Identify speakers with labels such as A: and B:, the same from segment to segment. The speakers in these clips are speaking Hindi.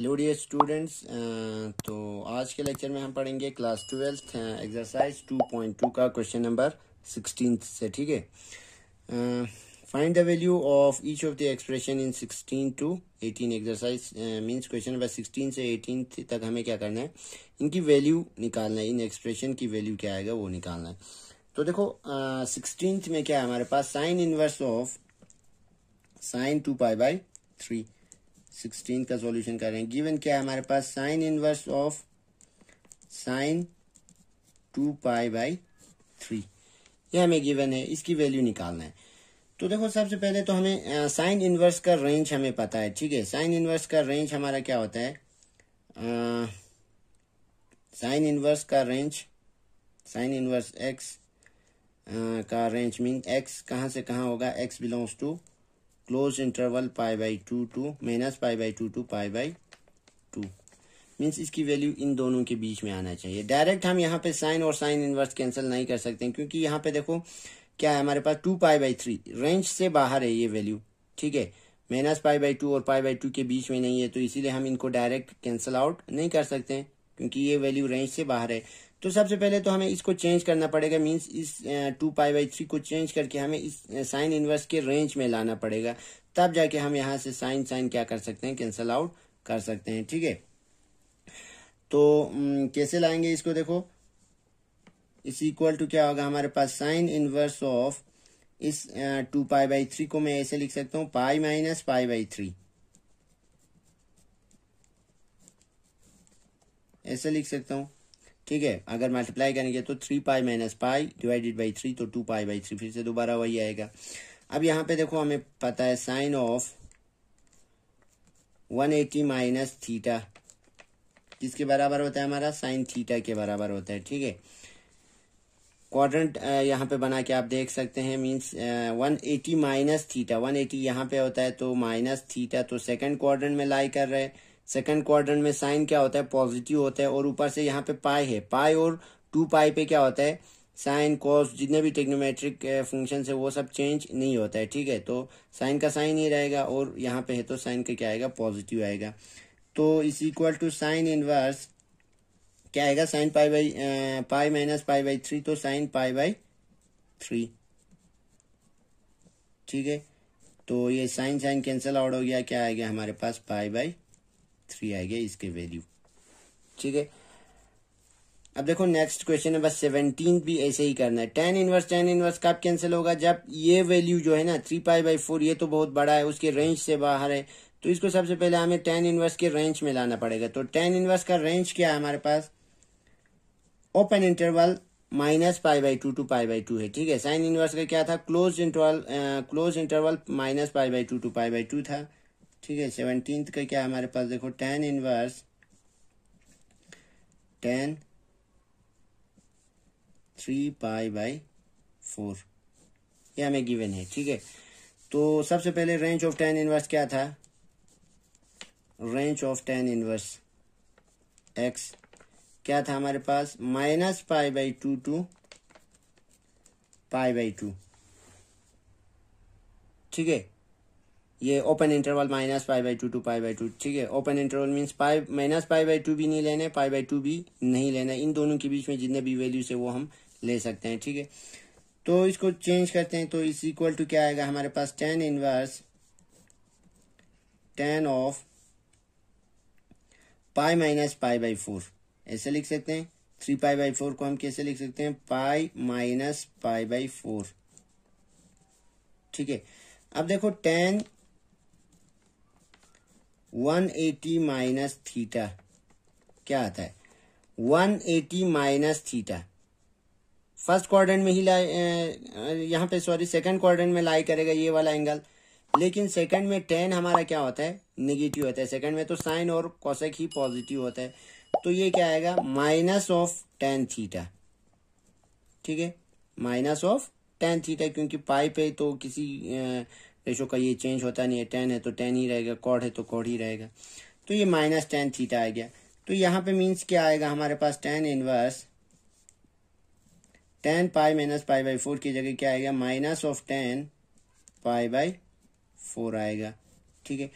A: हेलो डियर स्टूडेंट्स तो आज के लेक्चर में हम पढ़ेंगे क्लास ट्वेल्थ एक्सरसाइज 2.2 का क्वेश्चन नंबर 16 से ठीक है find the value of each of the expression in 16 to 18 exercise means question number 16 से 18 तक हमें क्या करना है इनकी वैल्यू निकालना है इन एक्सप्रेशन की वैल्यू क्या आएगा वो निकालना है तो देखो सिक्सटीन uh, में क्या है हमारे पास sine inverse of sine two pi by three sixteen का सॉल्यूशन कर रहे हैं गिवन क्या है हमारे पास sine inverse of sine two pi by three ये हमें गिवन है इसकी वैल्यू निकालना है तो देखो सबसे पहले तो हमें साइन इनवर्स का रेंज हमें पता है ठीक है साइन इनवर्स का रेंज हमारा क्या होता है साइन इनवर्स का रेंज साइन इनवर्स एक्स का रेंज मीन एक्स कहाँ से कहाँ होगा x belongs to close interval pi by two to minus pi by two to pi by two means इसकी वैल्यू इन दोनों के बीच में आना चाहिए डायरेक्ट हम यहाँ पे साइन और साइन इनवर्स कैंसिल नहीं कर सकते क्योंकि यहाँ पे देखो क्या है हमारे पास two pi by three range से बाहर है ये वैल्यू ठीक है माइनस पाई बाई टू और पाई बाई टू के बीच में नहीं है तो इसीलिए हम इनको डायरेक्ट कैंसिल आउट नहीं कर सकते क्योंकि ये वैल्यू रेंज से बाहर है तो सबसे पहले तो हमें इसको चेंज करना पड़ेगा मींस इस टू पाई बाई थ्री को चेंज करके हमें इस साइन इनवर्स के रेंज में लाना पड़ेगा तब जाके हम यहाँ से साइन साइन क्या कर सकते हैं कैंसल आउट कर सकते हैं ठीक है तो कैसे लाएंगे इसको देखो इस इक्वल टू क्या होगा हमारे पास साइन इनवर्स ऑफ इस टू पाई बाई थ्री को मैं ऐसे लिख सकता हूँ pi minus pi by three ऐसे लिख सकता हूँ ठीक है अगर मल्टीप्लाई करेंगे तो three pi minus pi divided by three तो टू पाई बाई थ्री फिर से दोबारा वही आएगा अब यहाँ पे देखो हमें पता है sine of one eighty minus theta किसके बराबर होता है हमारा साइन थीटा के बराबर होता है ठीक है क्वाड्रेंट यहाँ पे बना के आप देख सकते हैं means one eighty minus theta one eighty यहाँ पे होता है तो माइनस थीटा तो सेकंड क्वाड्रेंट में लाई कर रहे हैं सेकेंड क्वाड्रेंट में साइन क्या होता है पॉजिटिव होता है और ऊपर से यहाँ पे पाई है पाई और टू पाई पे क्या होता है साइन कॉस जितने भी टेक्नोमेट्रिक फंक्शन है वो सब चेंज नहीं होता है ठीक है तो साइन का साइन ही रहेगा और यहाँ पे है तो साइन का क्या आएगा पॉजिटिव आएगा तो इस इक्वल टू साइन इनवर्स क्या आएगा sine pi by pi minus pi by three तो साइन पाई बाई थ्री ठीक है तो ये साइन साइन कैंसिल आउट हो गया क्या आएगा हमारे पास पाई बाई थ्री गया इसके वैल्यू ठीक है अब देखो नेक्स्ट क्वेश्चन है बस सेवनटीन भी ऐसे ही करना है टेन इनवर्स टेन इनवर्स कब कैंसिल होगा जब ये वैल्यू जो है ना थ्री पाई बाई फोर ये तो बहुत बड़ा है उसके रेंज से बाहर है तो इसको सबसे पहले हमें टेन इनवर्स के रेंज में लाना पड़ेगा तो टेन इनवर्स का रेंज क्या है हमारे पास open interval minus pi by two to pi by two है ठीक है साइन इनवर्स का क्या था close interval close interval minus pi by two to pi by two था ठीक है सेवनटीन का क्या हमारे पास देखो tan inverse tan three pi by four ये हमें गिवन है ठीक है तो सबसे पहले रेंज ऑफ टेन इनवर्स क्या था range of tan inverse x क्या था हमारे पास minus pi by two to pi by two ठीक है ये open interval minus five by two to pi by two ठीक है open interval means five minus five by two भी नहीं लेना है बाई टू भी नहीं लेना है इन दोनों के बीच में जितने भी वैल्यूज है वो हम ले सकते हैं ठीक है तो इसको चेंज करते हैं तो इस इक्वल टू क्या आएगा हमारे पास tan inverse tan of pi minus pi by four ऐसे लिख सकते हैं थ्री पाई बाई फोर को हम कैसे लिख सकते हैं pi minus pi by four ठीक है अब देखो tan one eighty minus theta क्या आता है one eighty minus theta first quarter में ही लाए यहाँ पे सॉरी सेकंड क्वार्टर में लाई करेगा ये वाला एंगल लेकिन सेकंड में टेन हमारा क्या होता है निगेटिव होता है सेकंड में तो साइन और कॉसेक ही पॉजिटिव होता है तो ये क्या आएगा माइनस ऑफ टेन थीटा ठीक है माइनस ऑफ टेन थीटा क्योंकि पाई पे तो किसी रेशो का ये चेंज होता नहीं है टेन है तो टेन ही रहेगा कॉड है तो कॉड ही रहेगा तो ये माइनस टेन थीटा आ गया तो यहाँ पे मीन्स क्या आएगा हमारे पास tan inverse tan pi minus pi by four की जगह क्या आएगा minus of tan pi by four आएगा ठीक है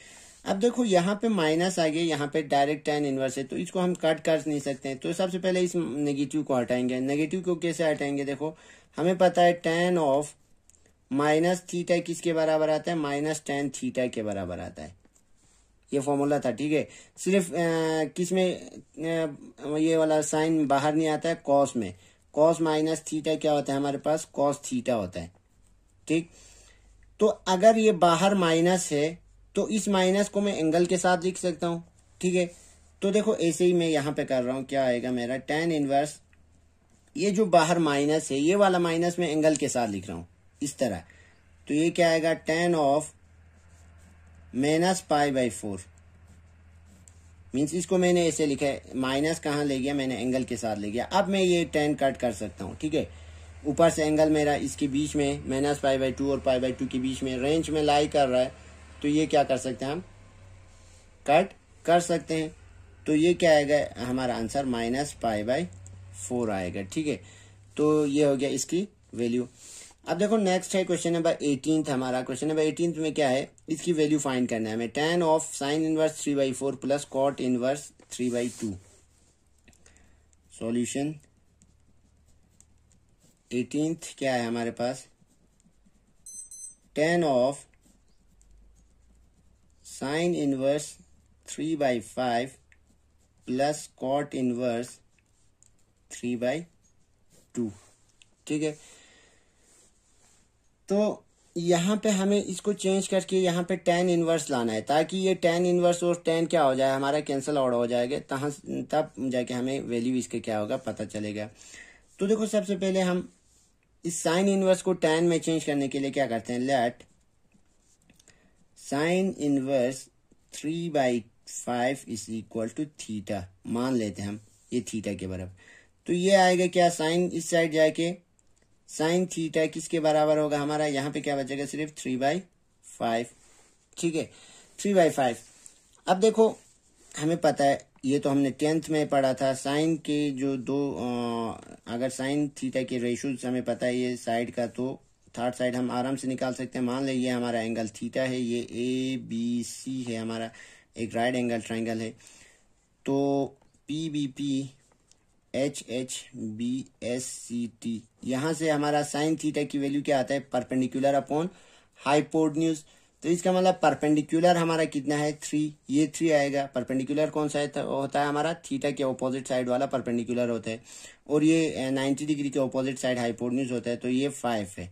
A: अब देखो यहाँ पे माइनस आ गया यहाँ पे डायरेक्ट टेन इनवर्स है तो इसको हम कट कर नहीं सकते हैं तो सबसे पहले इस नेगेटिव को हटाएंगे नेगेटिव को कैसे हटाएंगे देखो हमें पता है टेन ऑफ माइनस थीटा किसके बराबर आता है माइनस टेन थीटा के बराबर आता है ये फॉर्मूला था ठीक है सिर्फ किस में आ, ये वाला साइन बाहर नहीं आता है कॉस में कॉस माइनस थीटा क्या होता है हमारे पास कॉस थीटा होता है ठीक तो अगर ये बाहर माइनस है तो इस माइनस को मैं एंगल के साथ लिख सकता हूँ ठीक है तो देखो ऐसे ही मैं यहां पे कर रहा हूँ क्या आएगा मेरा टेन इनवर्स ये जो बाहर माइनस है ये वाला माइनस मैं एंगल के साथ लिख रहा हूँ इस तरह तो ये क्या आएगा tan of minus pi by four means इसको मैंने ऐसे लिखा है माइनस कहाँ ले गया मैंने एंगल के साथ ले गया अब मैं ये टेन कट कर सकता हूँ ठीक है ऊपर से एंगल मेरा इसके बीच में माइनस पाई बाई टू और पाई बाई टू के बीच में रेंज में लाई कर रहा है तो ये क्या कर सकते हैं हम कट कर सकते हैं तो ये क्या आएगा हमारा answer minus pi by four आएगा ठीक है तो ये हो गया इसकी वैल्यू अब देखो नेक्स्ट है क्वेश्चन नंबर एटीन हमारा क्वेश्चन नंबर एटीन में क्या है इसकी वैल्यू फाइंड करना है हमें tan of sign inverse three by four plus cot inverse three by two solution eighteen क्या है हमारे पास tan of sign inverse three by five plus cot inverse three by two ठीक है तो यहाँ पे हमें इसको चेंज करके यहाँ पे टेन इन्वर्स लाना है ताकि ये टेन इनवर्स और टेन क्या हो जाए हमारा कैंसिल आउट हो जाएगा तब जाके हमें वैल्यू इसके क्या होगा पता चलेगा तो देखो सबसे पहले हम इस साइन इनवर्स को टेन में चेंज करने के लिए क्या करते हैं let sine inverse three by five is equal to theta मान लेते हैं हम ये थीटा के बराबर तो ये आएगा क्या साइन इस साइड जाके साइन थीटा किसके बराबर होगा हमारा यहाँ पे क्या बचेगा सिर्फ थ्री बाई फाइव ठीक है थ्री बाई फाइव अब देखो हमें पता है ये तो हमने टेंथ में पढ़ा था साइन के जो दो आ, अगर साइन थीटा के रेशोज हमें पता है ये साइड का तो थर्ड साइड हम आराम से निकाल सकते हैं मान लीजिए ये हमारा एंगल थीटा है ये ए बी सी है हमारा एक राइट एंगल ट्राइंगल है तो P B P H H B S C T यहां से हमारा साइन थीटा की वैल्यू क्या आता है परपेंडिकुलर अपॉन हाईपोर्ड न्यूज तो इसका मतलब परपेंडिकुलर हमारा कितना है थ्री ये थ्री आएगा परपेंडिकुलर कौन सा है होता है हमारा थीटा के ऑपोजिट साइड वाला परपेंडिकुलर होता है और ये नाइन्टी डिग्री के ऑपोजिट साइड न्यूज होता है तो ये फाइव है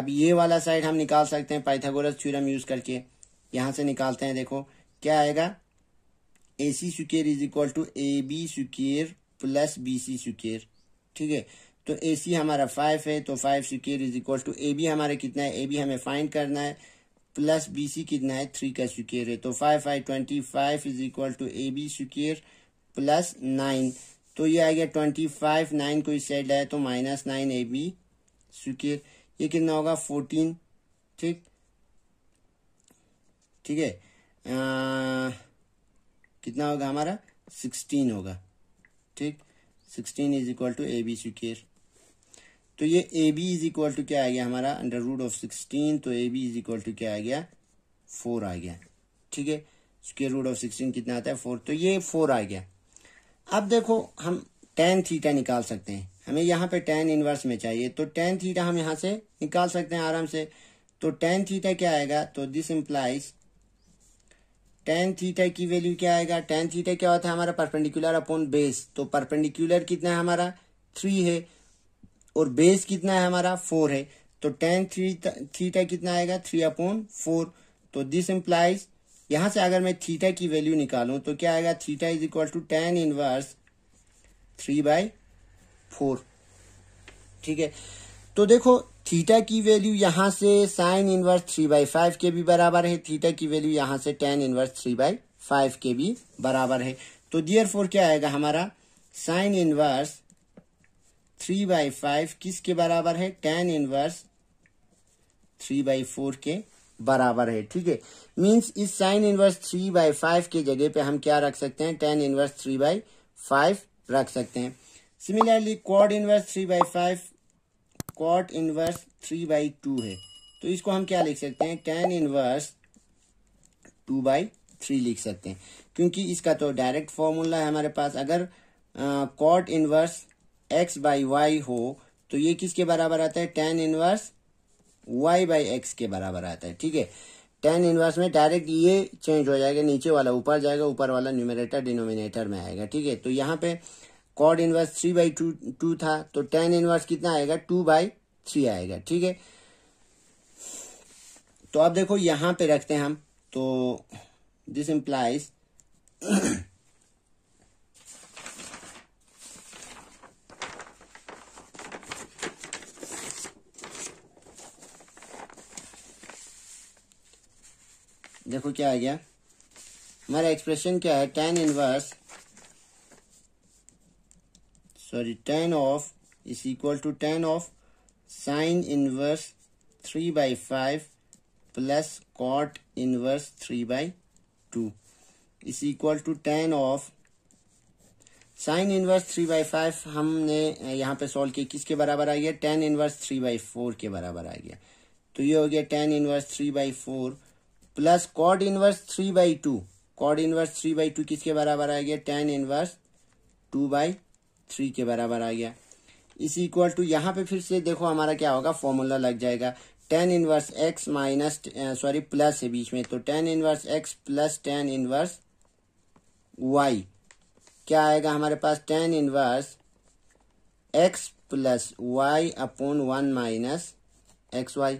A: अब ये वाला साइड हम निकाल सकते हैं पाइथागोरस थ्योरम यूज करके यहाँ से निकालते हैं देखो क्या आएगा A C square is equal to A B square plus B C square ठीक है तो ए सी हमारा फाइव है तो five square is equal to A B हमारा कितना है ए बी हमें फाइंड करना है प्लस बी सी कितना है थ्री का सिक्योर है तो five five twenty five is equal to A B square plus nine तो ये आ गया ट्वेंटी फाइव नाइन को इस साइड आया तो minus nine A B square ये कितना होगा फोर्टीन ठीक ठीक है कितना होगा हमारा सिक्सटीन होगा ठीक sixteen is equal to A B square तो ये A B is equal to क्या आ गया हमारा अंडर रूट ऑफ सिक्सटीन तो A B is equal to क्या आ गया फोर आ गया ठीक है स्क्र रूट ऑफ सिक्सटीन कितना आता है फोर तो ये फोर आ गया अब देखो हम टेन थीटा निकाल सकते हैं हमें यहाँ पे टेन इनवर्स में चाहिए तो टेन थीटा हम यहाँ से निकाल सकते हैं आराम से तो टेन थीटा क्या आएगा तो दिस इम्प्लाइज टेन थीटा की वैल्यू क्या आएगा टेन थीटा क्या होता है हमारा परपेंडिकुलर अपॉन बेस तो परपेंडिकुलर कितना है हमारा थ्री है और बेस कितना है हमारा फोर है तो टेन थ्री थीटा कितना आएगा थ्री अपॉन फोर तो दिस इम्प्लाइज यहां से अगर मैं थीटा की वैल्यू निकालू तो क्या आएगा theta is equal to tan inverse three by four ठीक है तो देखो थीटा की वैल्यू यहाँ से sine inverse three by five के भी बराबर है थीटा की वैल्यू यहाँ से tan inverse three by five के भी बराबर है तो डियर फोर क्या आएगा हमारा sine inverse three by five किसके बराबर है tan inverse three by four के बराबर है ठीक है मीन्स इस sine inverse three by five के जगह पे हम क्या रख सकते हैं tan inverse three by five रख सकते हैं similarly cot inverse three by five cot inverse three by two है तो इसको हम क्या लिख सकते हैं tan inverse two by three लिख सकते हैं क्योंकि इसका तो डायरेक्ट फॉर्मूला है हमारे पास अगर cot inverse x by y हो तो ये किसके बराबर आता है tan inverse y by x के बराबर आता है ठीक है टेन इनवर्स में डायरेक्ट ये चेंज हो जाएगा नीचे वाला ऊपर जाएगा ऊपर वाला न्यूमिनेटर डिनोमिनेटर में आएगा ठीक है तो यहाँ पे cot inverse three by two two था तो टेन इनवर्स कितना आएगा टू बाई थ्री आएगा ठीक है तो अब देखो यहां पे रखते हैं हम तो दिस इंप्लाइज देखो क्या आ गया हमारा एक्सप्रेशन क्या है tan inverse sorry tan of is equal to tan of sine inverse 3 by 5 plus cot inverse 3 by 2 is equal to tan of sine inverse three by five हमने यहाँ पे सॉल्व किया किसके बराबर आ गया tan inverse three by four के बराबर आ गया तो ये हो गया tan inverse three by four plus cot inverse three by two cot inverse three by two किसके बराबर आ गया tan inverse two by three के बराबर आ गया इस इक्वल टू यहाँ पे फिर से देखो हमारा क्या होगा फॉर्मूला लग जाएगा tan inverse x minus sorry plus है बीच में तो tan inverse x plus tan inverse y क्या आएगा हमारे पास tan inverse x plus y upon one minus x y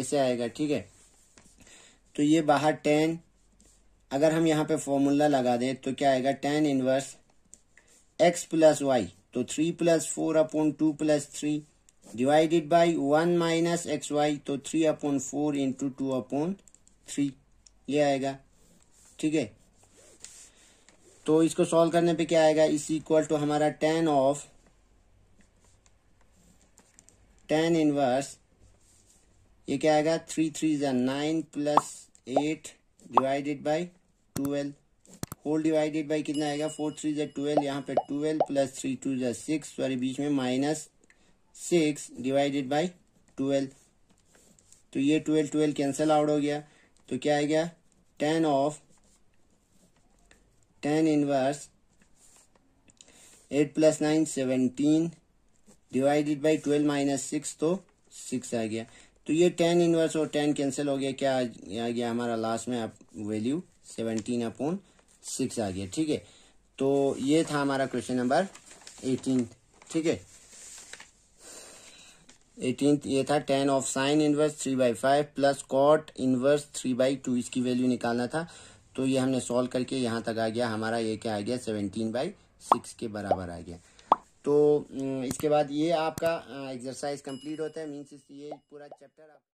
A: ऐसे आएगा ठीक है तो ये बाहर टेन अगर हम यहाँ पे फॉर्मूला लगा दें तो क्या आएगा tan inverse x plus y तो three plus four upon two plus three divided by one minus x y तो three upon four into two upon three ये आएगा ठीक है तो इसको सॉल्व करने पे क्या आएगा इस इक्वल टू हमारा टेन ऑफ टेन इनवर्स ये क्या आएगा थ्री थ्री जन nine plus eight divided by twelve whole divided by कितना आएगा फोर थ्री जै ट्वेल्व यहाँ पे ट्वेल्व प्लस थ्री टू जै सिक्स सॉरी बीच में minus six divided by twelve तो ये ट्वेल्व ट्वेल्व कैंसिल आउट हो गया तो क्या आ गया tan of tan inverse eight plus nine seventeen divided by twelve minus six तो सिक्स आ गया तो ये टेन इनवर्स और टेन कैंसिल हो गया क्या आ गया हमारा लास्ट में आप वैल्यू सेवनटीन अपॉन सिक्स आ गया ठीक है तो ये था हमारा क्वेश्चन नंबर एटीन ठीक है एटीन ये था tan of sign inverse three by five plus cot inverse three by two इसकी वैल्यू निकालना था तो ये हमने सॉल्व करके यहाँ तक आ गया हमारा ये क्या आ गया सेवनटीन बाई सिक्स के बराबर आ गया तो हम्म, इसके बाद ये आपका एक्सरसाइज कंप्लीट होता है मीन्स ये पूरा चैप्टर आप